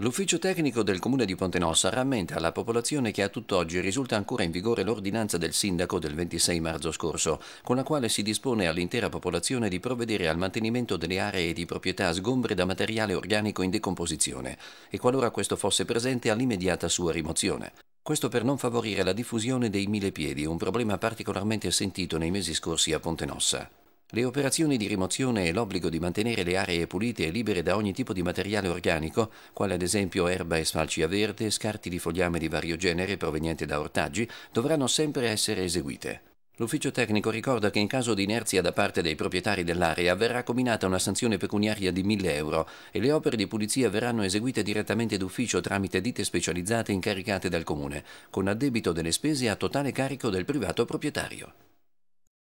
L'ufficio tecnico del comune di Pontenossa rammenta alla popolazione che a tutt'oggi risulta ancora in vigore l'ordinanza del sindaco del 26 marzo scorso, con la quale si dispone all'intera popolazione di provvedere al mantenimento delle aree di proprietà sgombre da materiale organico in decomposizione e qualora questo fosse presente all'immediata sua rimozione. Questo per non favorire la diffusione dei mille piedi, un problema particolarmente sentito nei mesi scorsi a Pontenossa. Le operazioni di rimozione e l'obbligo di mantenere le aree pulite e libere da ogni tipo di materiale organico, quale ad esempio erba e sfalci a verde, scarti di fogliame di vario genere provenienti da ortaggi, dovranno sempre essere eseguite. L'ufficio tecnico ricorda che in caso di inerzia da parte dei proprietari dell'area verrà combinata una sanzione pecuniaria di 1000 euro e le opere di pulizia verranno eseguite direttamente d'ufficio tramite ditte specializzate incaricate dal comune, con addebito delle spese a totale carico del privato proprietario.